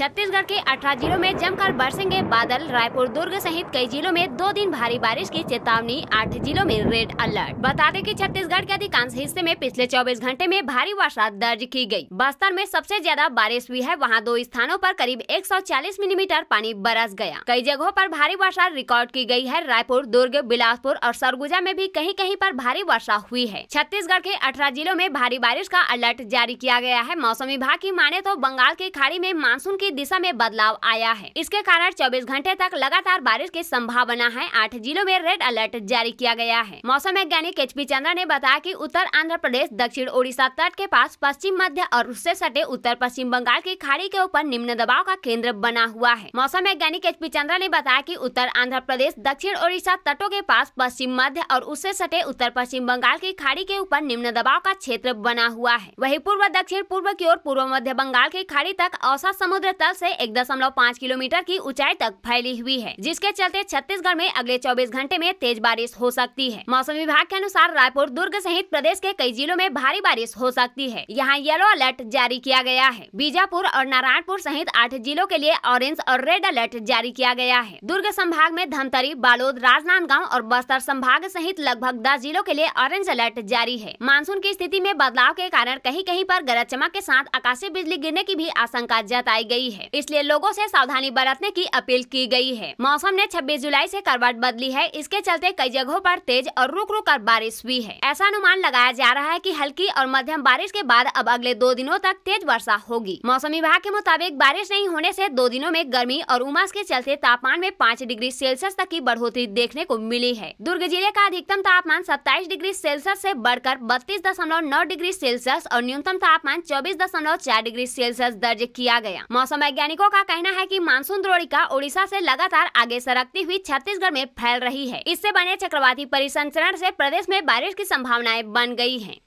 छत्तीसगढ़ के 18 जिलों में जमकर बरसेंगे बादल रायपुर दुर्ग सहित कई जिलों में दो दिन भारी बारिश की चेतावनी आठ जिलों में रेड अलर्ट बता दें कि छत्तीसगढ़ के अधिकांश हिस्से में पिछले 24 घंटे में भारी वर्षा दर्ज की गई। बस्तर में सबसे ज्यादा बारिश हुई है वहां दो स्थानों पर करीब 140 मिलीमीटर पानी बरस गया कई जगहों आरोप भारी वर्षा रिकॉर्ड की गयी है रायपुर दुर्ग बिलासपुर और सरगुजा में भी कहीं कहीं आरोप भारी वर्षा हुई है छत्तीसगढ़ के अठारह जिलों में भारी बारिश का अलर्ट जारी किया गया है मौसम विभाग की माने तो बंगाल की खाड़ी में मानसून की की दिशा में बदलाव आया है इसके कारण 24 घंटे तक लगातार बारिश की संभावना है आठ जिलों में रेड अलर्ट जारी किया गया है मौसम वैज्ञानिक एच पी चंद्रा ने बताया की उत्तर आंध्र प्रदेश दक्षिण ओडिशा तट के पास पश्चिम मध्य और उससे सटे उत्तर पश्चिम बंगाल की खाड़ी के ऊपर निम्न दबाव का केंद्र बना हुआ है मौसम वैज्ञानिक एच पी चंद्रा ने बताया की उत्तर आंध्र प्रदेश दक्षिण ओडिशा तटों के पास पश्चिम मध्य और उससे सटे उत्तर पश्चिम बंगाल की खाड़ी के ऊपर निम्न दबाव का क्षेत्र बना हुआ है वही पूर्व दक्षिण पूर्व की ओर पूर्व मध्य बंगाल की खाड़ी तक औसत समुद्र तल से एक दशमलव पाँच किलोमीटर की ऊंचाई तक फैली हुई है जिसके चलते छत्तीसगढ़ में अगले 24 घंटे में तेज बारिश हो सकती है मौसम विभाग के अनुसार रायपुर दुर्ग सहित प्रदेश के कई जिलों में भारी बारिश हो सकती है यहाँ येलो अलर्ट जारी किया गया है बीजापुर और नारायणपुर सहित आठ जिलों के लिए ऑरेंज और रेड अलर्ट जारी किया गया है दुर्ग संभाग में धमतरी बालोद राजनांदगांव और बस्तर संभाग सहित लगभग दस जिलों के लिए ऑरेंज अलर्ट जारी है मानसून की स्थिति में बदलाव के कारण कहीं कहीं पर गरज चमक के साथ आकाशीय बिजली गिरने की भी आशंका जताई गई गई है इसलिए लोगों से सावधानी बरतने की अपील की गई है मौसम ने 26 जुलाई से करवट बदली है इसके चलते कई जगहों पर तेज और रुक रुक कर बारिश हुई है ऐसा अनुमान लगाया जा रहा है की हल्की और मध्यम बारिश के बाद अब अगले दो दिनों तक तेज वर्षा होगी मौसम विभाग के मुताबिक बारिश नहीं होने ऐसी दो दिनों में गर्मी और उमस के चलते तापमान में पाँच डिग्री सेल्सियस तक की बढ़ोतरी देखने को मिली है दुर्ग जिले का अधिकतम तापमान सत्ताईस डिग्री सेल्सियस से बढ़कर बत्तीस दशमलव नौ डिग्री सेल्सियस और न्यूनतम तापमान चौबीस दशमलव चार डिग्री सेल्सियस दर्ज किया गया मौसम मौसम वैज्ञानिकों का कहना है कि मानसून द्रोणिका ओडिशा से लगातार आगे सरकती हुई छत्तीसगढ़ में फैल रही है इससे बने चक्रवाती परिसंचरण से प्रदेश में बारिश की संभावनाएं बन गई हैं।